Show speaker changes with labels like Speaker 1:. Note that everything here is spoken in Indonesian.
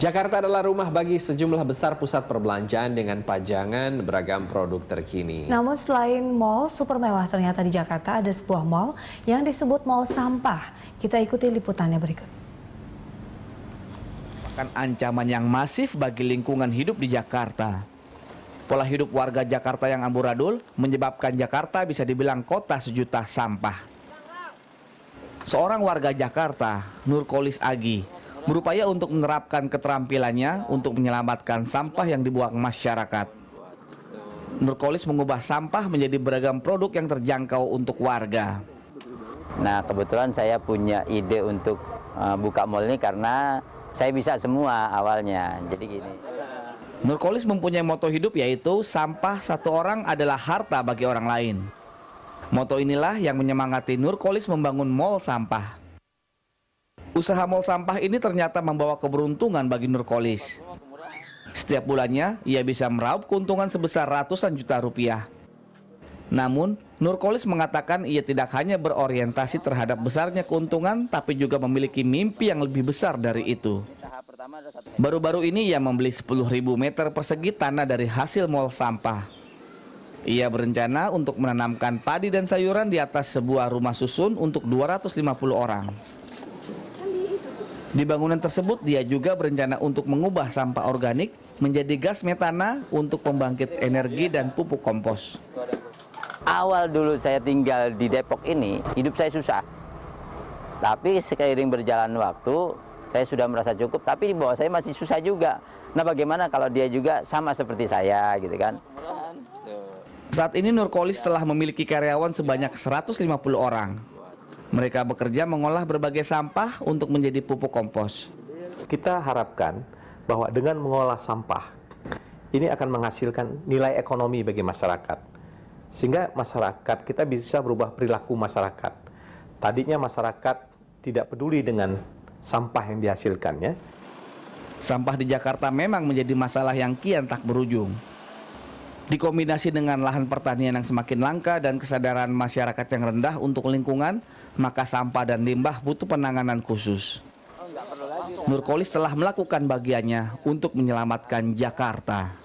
Speaker 1: Jakarta adalah rumah bagi sejumlah besar pusat perbelanjaan dengan pajangan
Speaker 2: beragam produk terkini. Namun
Speaker 1: selain mall super mewah ternyata di Jakarta ada sebuah mall yang disebut mall sampah. Kita ikuti liputannya berikut. Bahkan ancaman yang masif bagi lingkungan hidup di Jakarta. Pola hidup warga Jakarta yang amburadul menyebabkan Jakarta bisa dibilang kota sejuta sampah. Seorang warga Jakarta, Nurkolis Agi, berupaya untuk menerapkan keterampilannya untuk menyelamatkan sampah yang dibuang masyarakat. Nurkolis mengubah sampah menjadi beragam produk yang terjangkau untuk warga.
Speaker 2: Nah kebetulan saya punya ide untuk uh, buka mall ini karena saya bisa semua awalnya. Jadi gini. Nurkolis mempunyai moto hidup yaitu
Speaker 1: sampah satu orang adalah harta bagi orang lain. Moto inilah yang menyemangati Nurkolis membangun mall sampah. Usaha mall sampah ini ternyata membawa keberuntungan bagi Nurkolis. Setiap bulannya, ia bisa meraup keuntungan sebesar ratusan juta rupiah. Namun, Nurkolis mengatakan ia tidak hanya berorientasi terhadap besarnya keuntungan, tapi juga memiliki mimpi yang lebih besar dari itu. Baru-baru ini ia membeli 10.000 meter persegi tanah dari hasil mall sampah. Ia berencana untuk menanamkan padi dan sayuran di atas sebuah rumah susun untuk 250 orang. Di bangunan tersebut dia juga berencana untuk mengubah sampah organik menjadi gas metana untuk pembangkit energi dan pupuk kompos.
Speaker 2: Awal dulu saya tinggal di Depok ini, hidup saya susah. Tapi seiring berjalan waktu, saya sudah merasa cukup, tapi di bawah saya masih susah juga. Nah bagaimana kalau dia juga sama seperti saya gitu kan? Saat ini Nurkolis telah memiliki karyawan sebanyak 150
Speaker 1: orang. Mereka bekerja mengolah berbagai sampah untuk menjadi pupuk kompos. Kita harapkan bahwa dengan mengolah sampah, ini akan menghasilkan nilai ekonomi bagi masyarakat. Sehingga masyarakat kita bisa berubah perilaku masyarakat. Tadinya masyarakat tidak peduli dengan sampah yang dihasilkannya. Sampah di Jakarta memang menjadi masalah yang kian tak berujung dikombinasi dengan lahan pertanian yang semakin langka dan kesadaran masyarakat yang rendah untuk lingkungan, maka sampah dan limbah butuh penanganan khusus. Nurkolis telah melakukan bagiannya untuk menyelamatkan Jakarta.